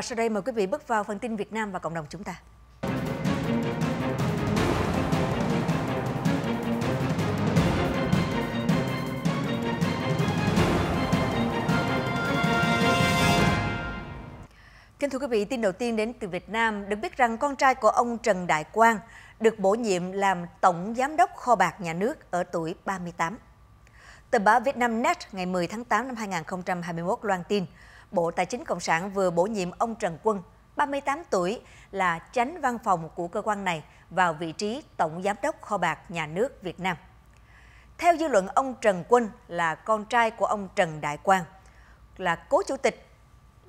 Và sau đây mời quý vị bước vào phần tin Việt Nam và cộng đồng chúng ta. Kính thưa quý vị, tin đầu tiên đến từ Việt Nam được biết rằng con trai của ông Trần Đại Quang được bổ nhiệm làm Tổng Giám đốc Kho bạc Nhà nước ở tuổi 38. Tờ báo Vietnamnet ngày 10 tháng 8 năm 2021 loan tin Bộ Tài chính Cộng sản vừa bổ nhiệm ông Trần Quân, 38 tuổi, là tránh văn phòng của cơ quan này vào vị trí Tổng Giám đốc Kho bạc Nhà nước Việt Nam. Theo dư luận, ông Trần Quân là con trai của ông Trần Đại Quang, là cố chủ tịch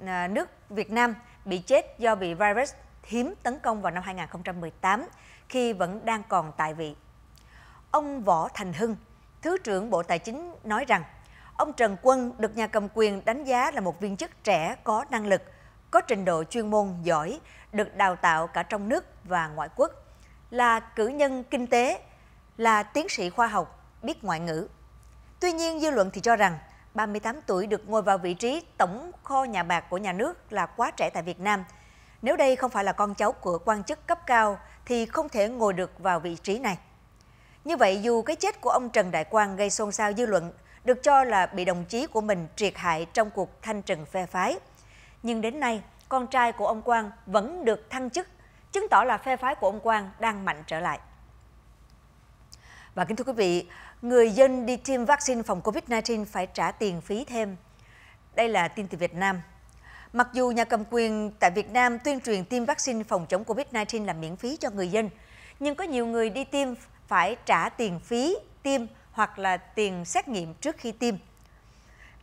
à, nước Việt Nam bị chết do bị virus hiếm tấn công vào năm 2018 khi vẫn đang còn tại vị. Ông Võ Thành Hưng, Thứ trưởng Bộ Tài chính nói rằng Ông Trần Quân được nhà cầm quyền đánh giá là một viên chức trẻ có năng lực, có trình độ chuyên môn giỏi, được đào tạo cả trong nước và ngoại quốc, là cử nhân kinh tế, là tiến sĩ khoa học, biết ngoại ngữ. Tuy nhiên, dư luận thì cho rằng 38 tuổi được ngồi vào vị trí tổng kho nhà bạc của nhà nước là quá trẻ tại Việt Nam. Nếu đây không phải là con cháu của quan chức cấp cao thì không thể ngồi được vào vị trí này. Như vậy, dù cái chết của ông Trần Đại Quang gây xôn xao dư luận, được cho là bị đồng chí của mình triệt hại trong cuộc thanh trừng phe phái. Nhưng đến nay, con trai của ông Quang vẫn được thăng chức, chứng tỏ là phe phái của ông Quang đang mạnh trở lại. Và kính thưa quý vị, người dân đi tiêm vaccine phòng COVID-19 phải trả tiền phí thêm. Đây là tin từ Việt Nam. Mặc dù nhà cầm quyền tại Việt Nam tuyên truyền tiêm vaccine phòng chống COVID-19 là miễn phí cho người dân, nhưng có nhiều người đi tiêm phải trả tiền phí tiêm hoặc là tiền xét nghiệm trước khi tiêm.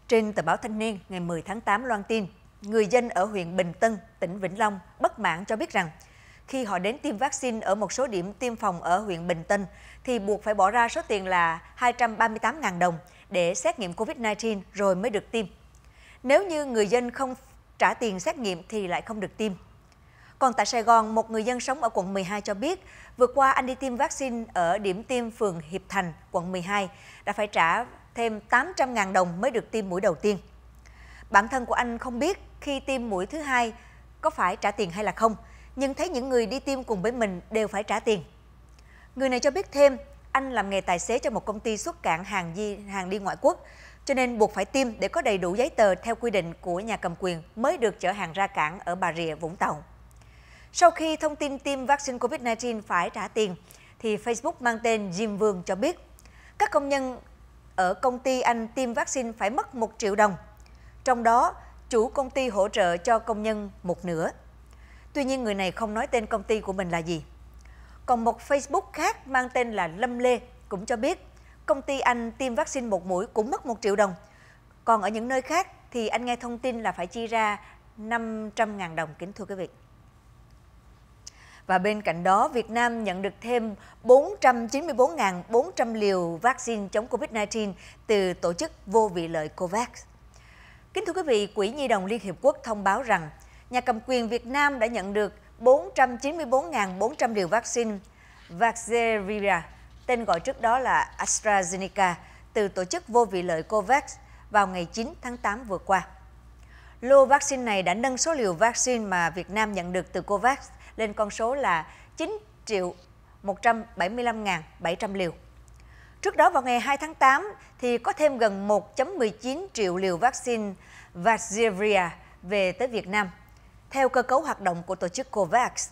Trên tờ báo Thanh niên ngày 10 tháng 8 loan tin, người dân ở huyện Bình Tân, tỉnh Vĩnh Long bất mãn cho biết rằng khi họ đến tiêm vaccine ở một số điểm tiêm phòng ở huyện Bình Tân thì buộc phải bỏ ra số tiền là 238.000 đồng để xét nghiệm COVID-19 rồi mới được tiêm. Nếu như người dân không trả tiền xét nghiệm thì lại không được tiêm. Còn tại Sài Gòn, một người dân sống ở quận 12 cho biết, vừa qua anh đi tiêm vaccine ở điểm tiêm phường Hiệp Thành, quận 12, đã phải trả thêm 800.000 đồng mới được tiêm mũi đầu tiên. Bản thân của anh không biết khi tiêm mũi thứ hai có phải trả tiền hay là không, nhưng thấy những người đi tiêm cùng với mình đều phải trả tiền. Người này cho biết thêm, anh làm nghề tài xế cho một công ty xuất cảng hàng di hàng đi ngoại quốc, cho nên buộc phải tiêm để có đầy đủ giấy tờ theo quy định của nhà cầm quyền mới được chở hàng ra cảng ở Bà Rịa, Vũng Tàu. Sau khi thông tin tiêm vaccine COVID-19 phải trả tiền, thì Facebook mang tên Jim Vương cho biết các công nhân ở công ty anh tiêm vaccine phải mất 1 triệu đồng. Trong đó, chủ công ty hỗ trợ cho công nhân một nửa. Tuy nhiên người này không nói tên công ty của mình là gì. Còn một Facebook khác mang tên là Lâm Lê cũng cho biết công ty anh tiêm vaccine một mũi cũng mất 1 triệu đồng. Còn ở những nơi khác thì anh nghe thông tin là phải chi ra 500.000 đồng kính thưa quý vị. Và bên cạnh đó, Việt Nam nhận được thêm 494.400 liều vaccine chống COVID-19 từ tổ chức vô vị lợi COVAX. Kính thưa quý vị, Quỹ Nhi đồng Liên Hiệp Quốc thông báo rằng nhà cầm quyền Việt Nam đã nhận được 494.400 liều vaccine Vaxzevria, tên gọi trước đó là AstraZeneca, từ tổ chức vô vị lợi COVAX vào ngày 9 tháng 8 vừa qua. Lô vaccine này đã nâng số liều vaccine mà Việt Nam nhận được từ COVAX lên con số là 9 triệu 175.700 liều. Trước đó vào ngày 2 tháng 8 thì có thêm gần 1.19 triệu liều vaccine Vaxzevria về tới Việt Nam, theo cơ cấu hoạt động của tổ chức COVAX.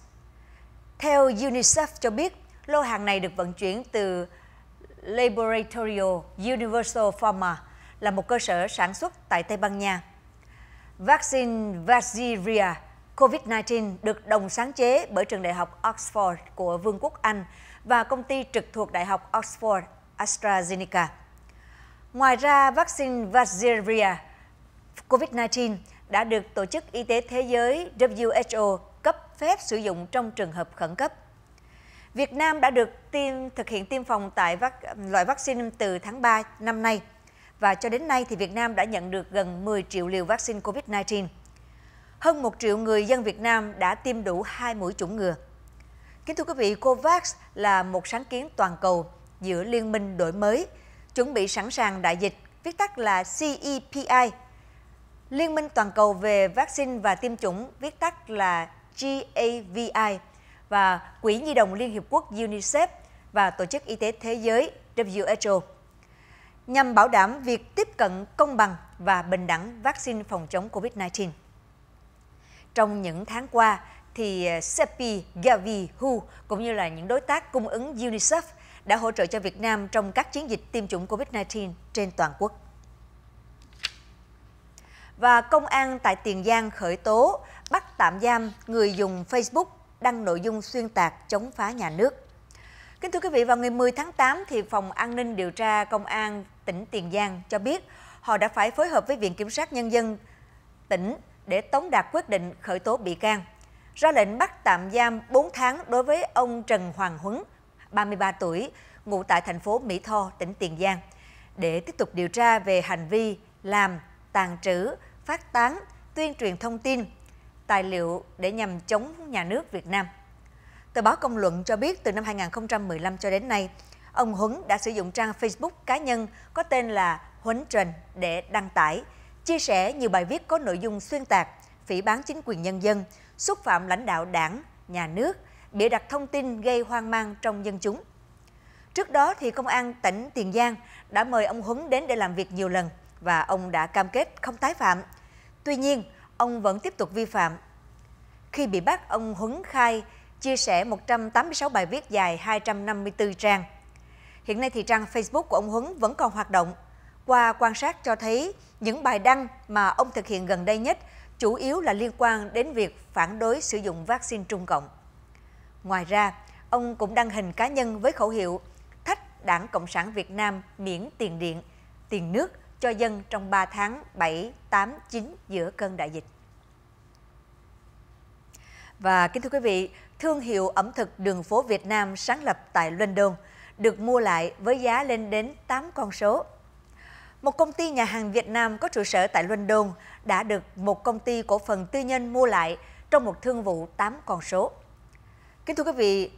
Theo UNICEF cho biết, lô hàng này được vận chuyển từ Laboratorio Universal Pharma, là một cơ sở sản xuất tại Tây Ban Nha. Vaccine Vaxzevria COVID-19 được đồng sáng chế bởi trường đại học Oxford của Vương quốc Anh và công ty trực thuộc Đại học Oxford AstraZeneca. Ngoài ra, vaccine Vaxzevria COVID-19 đã được Tổ chức Y tế Thế giới WHO cấp phép sử dụng trong trường hợp khẩn cấp. Việt Nam đã được tiêm thực hiện tiêm phòng tại vắc, loại vaccine từ tháng 3 năm nay và cho đến nay thì Việt Nam đã nhận được gần 10 triệu liều vaccine COVID-19 hơn 1 triệu người dân Việt Nam đã tiêm đủ hai mũi chủng ngừa. Kính thưa quý vị, COVAX là một sáng kiến toàn cầu giữa Liên minh đổi mới, chuẩn bị sẵn sàng đại dịch, viết tắt là CEPI. Liên minh toàn cầu về vaccine và tiêm chủng, viết tắt là GAVI, và Quỹ Nhi đồng Liên Hiệp Quốc UNICEF và Tổ chức Y tế Thế giới WHO nhằm bảo đảm việc tiếp cận công bằng và bình đẳng vaccine phòng chống COVID-19. Trong những tháng qua, thì à, Sepi, Gavi, Hu cũng như là những đối tác cung ứng UNICEF đã hỗ trợ cho Việt Nam trong các chiến dịch tiêm chủng COVID-19 trên toàn quốc. Và công an tại Tiền Giang khởi tố, bắt tạm giam người dùng Facebook đăng nội dung xuyên tạc chống phá nhà nước. Kính thưa quý vị, vào ngày 10 tháng 8 thì Phòng An ninh điều tra Công an tỉnh Tiền Giang cho biết họ đã phải phối hợp với Viện Kiểm sát Nhân dân tỉnh để tống đạt quyết định khởi tố bị can, ra lệnh bắt tạm giam 4 tháng đối với ông Trần Hoàng Huấn, 33 tuổi, ngụ tại thành phố Mỹ Tho, tỉnh Tiền Giang, để tiếp tục điều tra về hành vi làm, tàn trữ, phát tán, tuyên truyền thông tin, tài liệu để nhằm chống nhà nước Việt Nam. Tờ báo Công luận cho biết từ năm 2015 cho đến nay, ông Huấn đã sử dụng trang Facebook cá nhân có tên là Huấn Trần để đăng tải – chia sẻ nhiều bài viết có nội dung xuyên tạc, phỉ bán chính quyền nhân dân, xúc phạm lãnh đạo đảng, nhà nước, bịa đặt thông tin gây hoang mang trong dân chúng. Trước đó thì công an tỉnh Tiền Giang đã mời ông Huấn đến để làm việc nhiều lần và ông đã cam kết không tái phạm. Tuy nhiên, ông vẫn tiếp tục vi phạm. Khi bị bắt, ông Huấn khai chia sẻ 186 bài viết dài 254 trang. Hiện nay thì trang Facebook của ông Huấn vẫn còn hoạt động qua quan sát cho thấy, những bài đăng mà ông thực hiện gần đây nhất chủ yếu là liên quan đến việc phản đối sử dụng vaccine Trung Cộng. Ngoài ra, ông cũng đăng hình cá nhân với khẩu hiệu thách Đảng Cộng sản Việt Nam miễn tiền điện, tiền nước cho dân trong 3 tháng 7, 8, 9 giữa cơn đại dịch. Và kính thưa quý vị, thương hiệu ẩm thực đường phố Việt Nam sáng lập tại London được mua lại với giá lên đến 8 con số. Một công ty nhà hàng Việt Nam có trụ sở tại London đã được một công ty cổ phần tư nhân mua lại trong một thương vụ 8 con số. Kính thưa quý vị,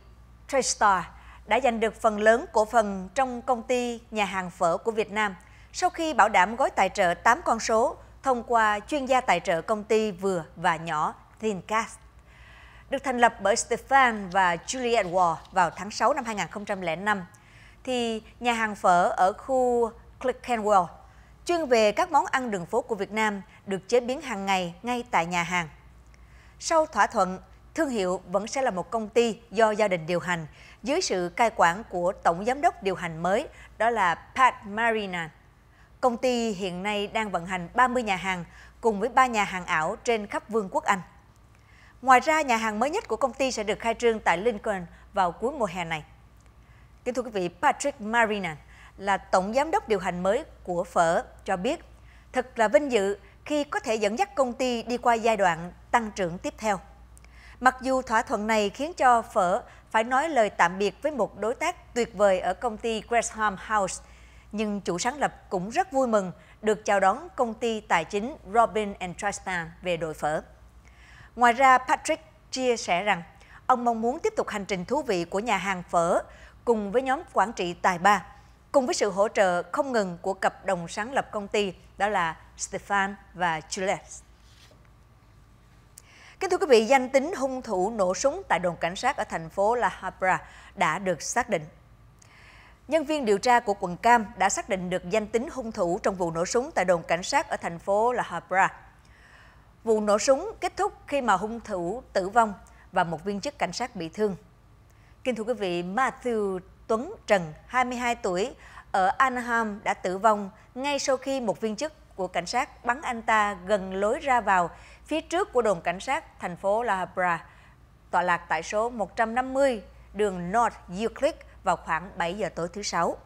Trestar đã giành được phần lớn cổ phần trong công ty nhà hàng phở của Việt Nam sau khi bảo đảm gói tài trợ 8 con số thông qua chuyên gia tài trợ công ty vừa và nhỏ Thincast. Được thành lập bởi Stefan và Juliet Ward vào tháng 6 năm 2005, thì nhà hàng phở ở khu Clerkenwell chuyên về các món ăn đường phố của Việt Nam được chế biến hàng ngày ngay tại nhà hàng. Sau thỏa thuận, thương hiệu vẫn sẽ là một công ty do gia đình điều hành dưới sự cai quản của tổng giám đốc điều hành mới đó là Pat Marina. Công ty hiện nay đang vận hành 30 nhà hàng cùng với 3 nhà hàng ảo trên khắp Vương quốc Anh. Ngoài ra, nhà hàng mới nhất của công ty sẽ được khai trương tại Lincoln vào cuối mùa hè này. Kính thưa quý vị, Patrick Marina là tổng giám đốc điều hành mới của Phở cho biết, thật là vinh dự khi có thể dẫn dắt công ty đi qua giai đoạn tăng trưởng tiếp theo. Mặc dù thỏa thuận này khiến cho Phở phải nói lời tạm biệt với một đối tác tuyệt vời ở công ty Gresham House, nhưng chủ sáng lập cũng rất vui mừng được chào đón công ty tài chính Robin Trustan về đội Phở. Ngoài ra, Patrick chia sẻ rằng ông mong muốn tiếp tục hành trình thú vị của nhà hàng Phở cùng với nhóm quản trị tài ba cùng với sự hỗ trợ không ngừng của cặp đồng sáng lập công ty đó là Stefan và Juliet. Kính thưa quý vị, danh tính hung thủ nổ súng tại đồn cảnh sát ở thành phố La Habra đã được xác định. Nhân viên điều tra của quận Cam đã xác định được danh tính hung thủ trong vụ nổ súng tại đồn cảnh sát ở thành phố La Habra. Vụ nổ súng kết thúc khi mà hung thủ tử vong và một viên chức cảnh sát bị thương. Kính thưa quý vị, Matthew Tuấn Trần, 22 tuổi, ở Anaheim đã tử vong ngay sau khi một viên chức của cảnh sát bắn anh ta gần lối ra vào phía trước của đồn cảnh sát thành phố La Habra, tọa lạc tại số 150 đường North Euclid vào khoảng 7 giờ tối thứ Sáu.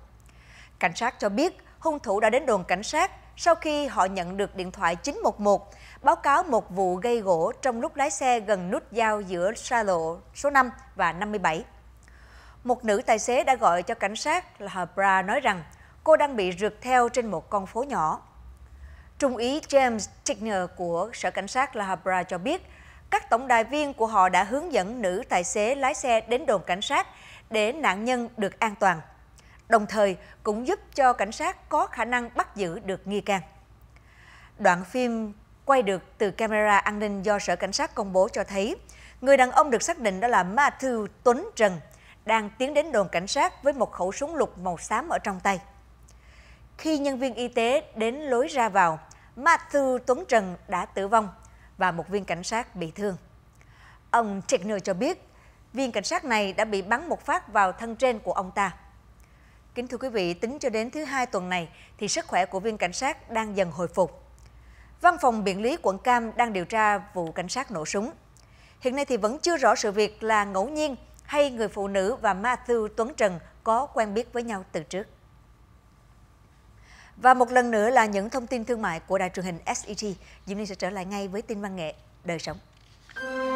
Cảnh sát cho biết hung thủ đã đến đồn cảnh sát sau khi họ nhận được điện thoại 911 báo cáo một vụ gây gỗ trong lúc lái xe gần nút giao giữa xa lộ số 5 và 57 một nữ tài xế đã gọi cho cảnh sát là Habra nói rằng cô đang bị rượt theo trên một con phố nhỏ. Trung úy James Tigner của Sở Cảnh sát La Habra cho biết, các tổng đài viên của họ đã hướng dẫn nữ tài xế lái xe đến đồn cảnh sát để nạn nhân được an toàn, đồng thời cũng giúp cho cảnh sát có khả năng bắt giữ được nghi can. Đoạn phim quay được từ camera an ninh do Sở Cảnh sát công bố cho thấy, người đàn ông được xác định đó là Matthew Tuấn Trần, đang tiến đến đồn cảnh sát với một khẩu súng lục màu xám ở trong tay. Khi nhân viên y tế đến lối ra vào, Matthew Tuấn Trần đã tử vong và một viên cảnh sát bị thương. Ông Chechner cho biết, viên cảnh sát này đã bị bắn một phát vào thân trên của ông ta. Kính thưa quý vị, tính cho đến thứ hai tuần này thì sức khỏe của viên cảnh sát đang dần hồi phục. Văn phòng biện lý quận Cam đang điều tra vụ cảnh sát nổ súng. Hiện nay thì vẫn chưa rõ sự việc là ngẫu nhiên hay người phụ nữ và Matthew Tuấn Trần có quen biết với nhau từ trước. Và một lần nữa là những thông tin thương mại của đài truyền hình SET. Diễm Linh sẽ trở lại ngay với tin văn nghệ đời sống.